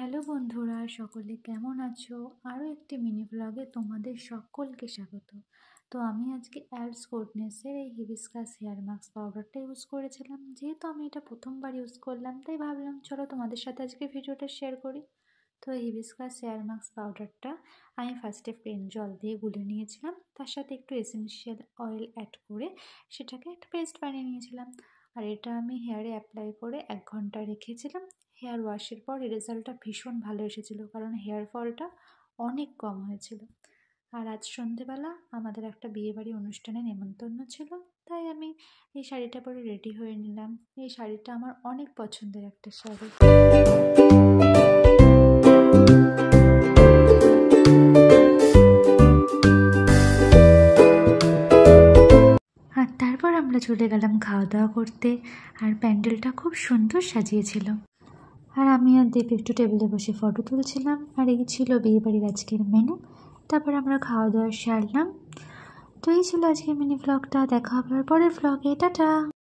hello বন্ধুরা সকলে কেমন আছো আরও একটি মিনি ব্লগে তোমাদের সকলকে স্বাগত তো আমি আজকে অ্যাডস কোডনেসের এই হিবিসকাস হেয়ার মাস্ক পাউডারটা ইউজ করেছিলাম যেহেতু আমি এটা প্রথমবার ইউজ করলাম তাই ভাবলাম চলো তোমাদের সাথে আজকে ভিডিওটা শেয়ার করি তো হিবিসকাস হেয়ার মাস্ক পাউডারটা আমি ফার্স্টে প্লেন জল দিয়ে গুলে নিয়েছিলাম তার সাথে একটু এসেনশিয়াল অয়েল অ্যাড করে সেটাকে একটা পেস্ট বানিয়ে নিয়েছিলাম আর এটা আমি হেয়ারে অ্যাপ্লাই করে এক ঘন্টা রেখেছিলাম হেয়ার ওয়াশের পর এর রেজাল্টটা ভীষণ ভালো এসেছিলো কারণ হেয়ার ফলটা অনেক কম হয়েছিল আর আজ সন্ধেবেলা আমাদের একটা বিয়েবাড়ি অনুষ্ঠানে নেমন্তন্ন ছিল তাই আমি এই শাড়িটা পরে রেডি হয়ে নিলাম এই শাড়িটা আমার অনেক পছন্দের একটা শাড়ি আর তারপর আমরা চলে গেলাম খাওয়া দাওয়া করতে আর প্যান্ডেলটা খুব সুন্দর সাজিয়েছিল আর আমি আর দেব একটু টেবিলে বসে ফটো তুলছিলাম আর এই ছিল বিয়েবাড়ির আজকের মেনু তারপর আমরা খাওয়া দাওয়া সারলাম তো এই ছিল আজকের মিনি ব্লগটা দেখা হবে পরের ব্লগে টাটা